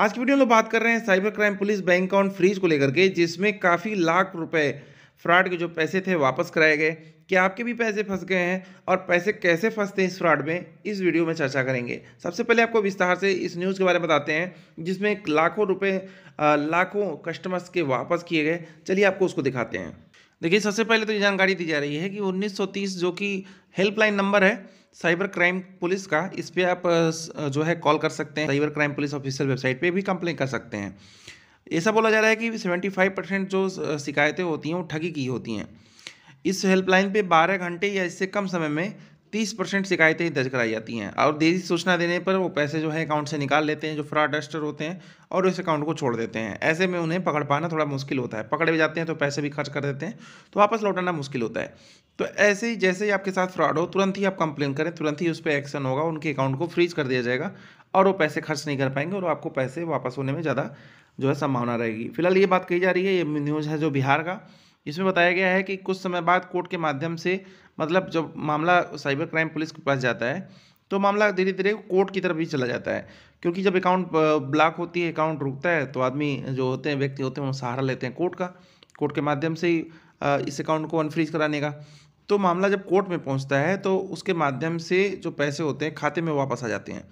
आज की वीडियो में बात कर रहे हैं cyber crime police bank account freeze को लेकर के जिसमें काफ़ी लाख रुपए फ्रॉड के जो पैसे थे वापस कराए गए क्या आपके भी पैसे फंस गए हैं और पैसे कैसे फंसते हैं इस फ्रॉड में इस वीडियो में चर्चा करेंगे सबसे पहले आपको विस्तार से इस न्यूज़ के बारे में बताते हैं जिसमें लाखों रुपये लाखों कस्टमर्स के वापस किए गए चलिए आपको उसको दिखाते हैं देखिए सबसे पहले तो ये जानकारी दी जा रही है कि 1930 जो कि हेल्पलाइन नंबर है साइबर क्राइम पुलिस का इस पर आप जो है कॉल कर सकते हैं cyber crime police official website पे भी कंप्लेन कर सकते हैं ऐसा बोला जा रहा है कि 75 परसेंट जो शिकायतें होती हैं वो ठगी की होती हैं इस हेल्पलाइन पे 12 घंटे या इससे कम समय में तीस परसेंट शिकायतें दर्ज कराई जाती हैं और देरी सूचना देने पर वो पैसे जो है अकाउंट से निकाल लेते हैं जो फ्रॉड डस्टर होते हैं और उस अकाउंट को छोड़ देते हैं ऐसे में उन्हें पकड़ पाना थोड़ा मुश्किल होता है पकड़े भी जाते हैं तो पैसे भी खर्च कर देते हैं तो वापस लौटाना मुश्किल होता है तो ऐसे ही जैसे ही आपके साथ फ्रॉड हो तुरंत ही आप कंप्लेन करें तुरंत ही उस पर एक्शन होगा उनके अकाउंट को फ्रीज कर दिया जाएगा और वो पैसे खर्च नहीं कर पाएंगे और आपको पैसे वापस होने में ज़्यादा जो है संभावना रहेगी फिलहाल ये बात कही जा रही है ये न्यूज़ है जो बिहार का इसमें बताया गया है कि कुछ समय बाद कोर्ट के माध्यम से मतलब जब मामला साइबर क्राइम पुलिस के पास जाता है तो मामला धीरे धीरे कोर्ट की तरफ भी चला जाता है क्योंकि जब अकाउंट ब्लॉक होती है अकाउंट रुकता है तो आदमी जो होते हैं व्यक्ति होते हैं वो सहारा लेते हैं कोर्ट का कोर्ट के माध्यम से ही इस अकाउंट को अनफ्रीज कराने का तो मामला जब कोर्ट में पहुंचता है तो उसके माध्यम से जो पैसे होते हैं खाते में वापस आ जाते हैं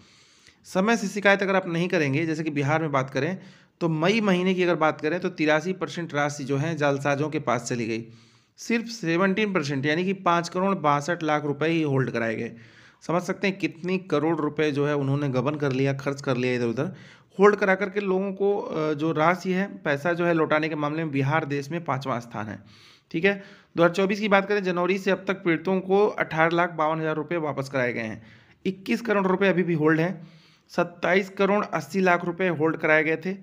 समय से शिकायत अगर आप नहीं करेंगे जैसे कि बिहार में बात करें तो मई महीने की अगर बात करें तो तिरासी परसेंट राशि जो है जालसाजों के पास चली गई सिर्फ सेवनटीन परसेंट यानी कि पाँच करोड़ बासठ लाख रुपए ही होल्ड कराए गए समझ सकते हैं कितनी करोड़ रुपए जो है उन्होंने गबन कर लिया खर्च कर लिया इधर उधर होल्ड करा करके लोगों को जो राशि है पैसा जो है लौटाने के मामले में बिहार देश में पाँचवा स्थान है ठीक है दो की बात करें जनवरी से अब तक पीड़ितों को अठारह लाख बावन हज़ार रुपये वापस कराए गए हैं इक्कीस करोड़ रुपये अभी भी होल्ड हैं सत्ताईस करोड़ अस्सी लाख रुपए होल्ड कराए गए थे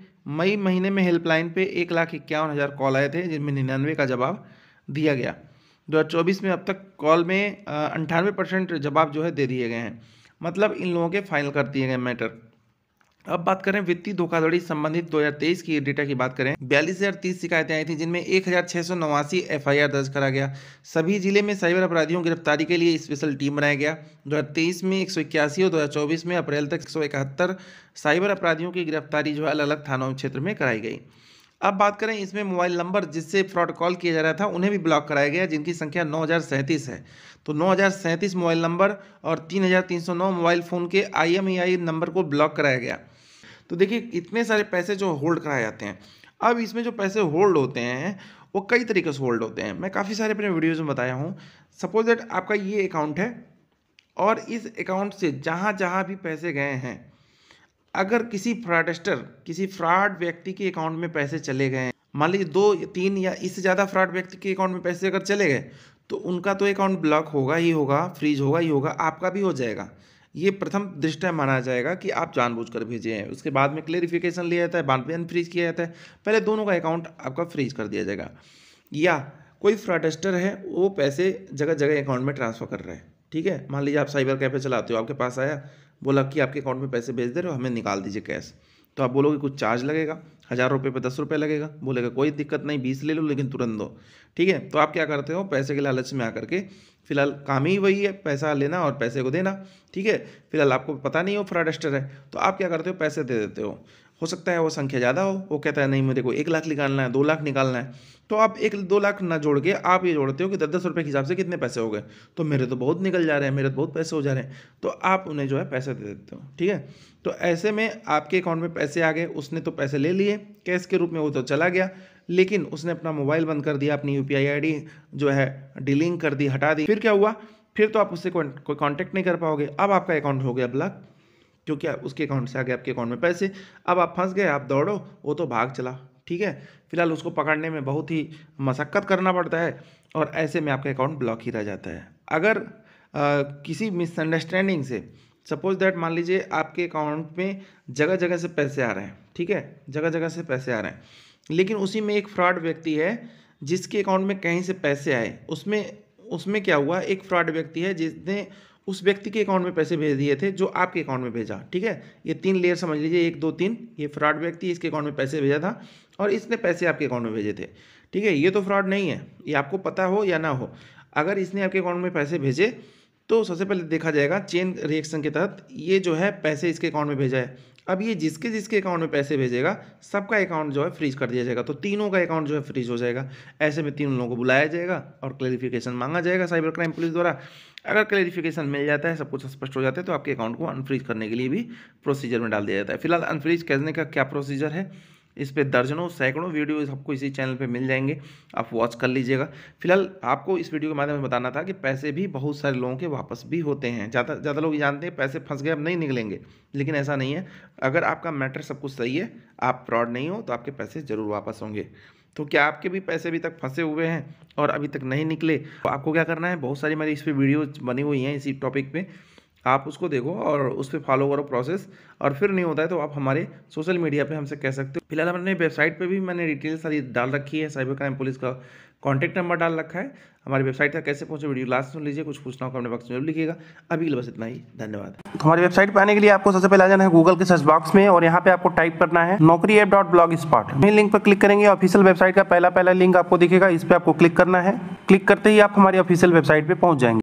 मई महीने में हेल्पलाइन पे एक लाख इक्यावन हज़ार कॉल आए थे जिनमें निन्यानवे का जवाब दिया गया 2024 में अब तक कॉल में अंठानवे परसेंट जवाब जो है दे दिए गए हैं मतलब इन लोगों के फाइनल कर दिए गए मैटर अब बात करें वित्तीय धोखाधड़ी संबंधित 2023 की डेटा की बात करें बयालीस हजार तीस शिकायतें आई थी जिनमें एक हजार छह सौ नवासी एफ दर्ज करा गया सभी जिले में साइबर अपराधियों की गिरफ्तारी के लिए स्पेशल टीम बनाया गया 2023 में एक सौ इक्यासी और 2024 में अप्रैल तक एक साइबर अपराधियों की गिरफ्तारी जो है अलग अलग थानों क्षेत्र में कराई गई अब बात करें इसमें मोबाइल नंबर जिससे फ्रॉड कॉल किया जा रहा था उन्हें भी ब्लॉक कराया गया जिनकी संख्या नौ है तो नौ मोबाइल नंबर और 3309 मोबाइल फ़ोन के आई नंबर को ब्लॉक कराया गया तो देखिए इतने सारे पैसे जो होल्ड कराए जाते हैं अब इसमें जो पैसे होल्ड होते हैं वो कई तरीके से होल्ड होते हैं मैं काफ़ी सारे अपने वीडियोज़ में बताया हूँ सपोज दैट आपका ये अकाउंट है और इस अकाउंट से जहाँ जहाँ भी पैसे गए हैं अगर किसी फ्रॉडस्टर किसी फ्रॉड व्यक्ति के अकाउंट में पैसे चले गए मान लीजिए दो तीन या इससे ज़्यादा फ्रॉड व्यक्ति के अकाउंट में पैसे अगर चले गए तो उनका तो अकाउंट ब्लॉक होगा ही होगा फ्रीज होगा ही होगा आपका भी हो जाएगा ये प्रथम दृष्टि माना जाएगा कि आप जानबूझकर भेजे हैं उसके बाद में क्लेरिफिकेशन लिया जाता है बाद में फ्रीज किया जाता है पहले दोनों का अकाउंट आपका फ्रीज कर दिया जाएगा या कोई फ्रॉडस्टर है वो पैसे जगह जगह अकाउंट में ट्रांसफ़र कर रहे हैं ठीक है मान लीजिए आप साइबर कैफे चलाते हो आपके पास आया बोला कि आपके अकाउंट में पैसे भेज दे रहे हो हमें निकाल दीजिए कैश तो आप बोलोगे कुछ चार्ज लगेगा हज़ार रुपये पर दस रुपये लगेगा बोलेगा कोई दिक्कत नहीं बीस ले लो लेकिन तुरंत दो ठीक है तो आप क्या करते हो पैसे के लालच में आकर के फिलहाल काम ही वही है पैसा लेना और पैसे को देना ठीक है फिलहाल आपको पता नहीं हो फ्रॉडस्टर है तो आप क्या करते हो पैसे दे देते हो हो सकता है वो संख्या ज़्यादा हो वो कहता है नहीं मेरे को एक लाख निकालना है दो लाख निकालना है तो आप एक दो लाख ना जोड़ के आप ये जोड़ते हो कि दस दस रुपये के हिसाब से कितने पैसे हो गए तो मेरे तो बहुत निकल जा रहे हैं मेरे तो बहुत पैसे हो जा रहे हैं तो आप उन्हें जो है पैसे दे देते हो ठीक है तो ऐसे में आपके अकाउंट में पैसे आ गए उसने तो पैसे ले लिए कैश के रूप में वो तो चला गया लेकिन उसने अपना मोबाइल बंद कर दिया अपनी यू पी जो है डिलिंग कर दी हटा दी फिर क्या हुआ फिर तो आप उससे कोई कॉन्टैक्ट नहीं कर पाओगे अब आपका अकाउंट हो गया ब्लॉक क्योंकि उसके अकाउंट से आ गए आपके अकाउंट में पैसे अब आप फंस गए आप दौड़ो वो तो भाग चला ठीक है फिलहाल उसको पकड़ने में बहुत ही मशक्क़त करना पड़ता है और ऐसे में आपका अकाउंट ब्लॉक ही रह जाता है अगर आ, किसी मिसअंडरस्टैंडिंग से सपोज दैट मान लीजिए आपके अकाउंट में जगह जगह से पैसे आ रहे हैं ठीक है जगह जगह से पैसे आ रहे हैं लेकिन उसी में एक फ्रॉड व्यक्ति है जिसके अकाउंट में कहीं से पैसे आए उसमें उसमें क्या हुआ एक फ्रॉड व्यक्ति है जिसने उस व्यक्ति के अकाउंट में पैसे भेज दिए थे जो आपके अकाउंट में भेजा ठीक है ये तीन लेयर समझ लीजिए एक दो तीन ये फ्रॉड व्यक्ति इसके अकाउंट में पैसे भेजा था और इसने पैसे आपके अकाउंट में भेजे थे ठीक है ये तो फ्रॉड नहीं है ये आपको पता हो या ना हो अगर इसने आपके अकाउंट में पैसे भेजे तो सबसे पहले देखा जाएगा चेन रिएक्शन के तहत ये जो है पैसे इसके अकाउंट में भेजा है अब ये जिसके जिसके अकाउंट में पैसे भेजेगा सबका अकाउंट जो है फ्रीज कर दिया जाएगा तो तीनों का अकाउंट जो है फ्रीज हो जाएगा ऐसे में तीन लोगों को बुलाया जाएगा और क्लेरिफिकेशन मांगा जाएगा साइबर क्राइम पुलिस द्वारा अगर क्लेरिफिकेशन मिल जाता है सब कुछ स्पष्ट हो जाता है तो आपके अकाउंट को अनफ्रीज करने के लिए भी प्रोसीजर में डाल दिया जाता है फिलहाल अनफ्रीज करने का क्या प्रोसीजर है इस पर दर्जनों सैकड़ों वीडियो आपको इसी चैनल पे मिल जाएंगे आप वॉच कर लीजिएगा फिलहाल आपको इस वीडियो के माध्यम से बताना था कि पैसे भी बहुत सारे लोगों के वापस भी होते हैं ज़्यादा ज़्यादा लोग जानते हैं पैसे फंस गए अब नहीं निकलेंगे लेकिन ऐसा नहीं है अगर आपका मैटर सब कुछ सही है आप फ्रॉड नहीं हो तो आपके पैसे ज़रूर वापस होंगे तो क्या आपके भी पैसे अभी तक फंसे हुए हैं और अभी तक नहीं निकले तो आपको क्या करना है बहुत सारी मेरी इस पर वीडियोज़ बनी हुई हैं इसी टॉपिक पर आप उसको देखो और उस पर फॉलो करो प्रोसेस और फिर नहीं होता है तो आप हमारे सोशल मीडिया पे हमसे कह सकते हो फिलहाल हमने वेबसाइट पे भी मैंने डिटेल सारी डाल रखी है साइबर क्राइम पुलिस का कॉन्टैक्ट नंबर डाल रखा है हमारी वेबसाइट तक कैसे पहुंचे वीडियो लास्ट सुन लीजिए कुछ पूछना होगा कमेंट बॉक्स में लिखिएगा अभी के लिए बस इतना ही धन्यवाद तो हमारी वेबसाइट पर आने के लिए आपको सबसे पहले आ जाना है गूगल के सर्च बॉक्स में और यहाँ पे आपको टाइप करना है Naukri app dot blog spot main link पर क्लिक करेंगे ऑफिशियल वेबसाइट का पहला पहला लिंक आपको दिखेगा इस पर आपको क्लिक करना है क्लिक करते ही आप हमारी ऑफिशियल वेबसाइट पर पहुंच जाएंगे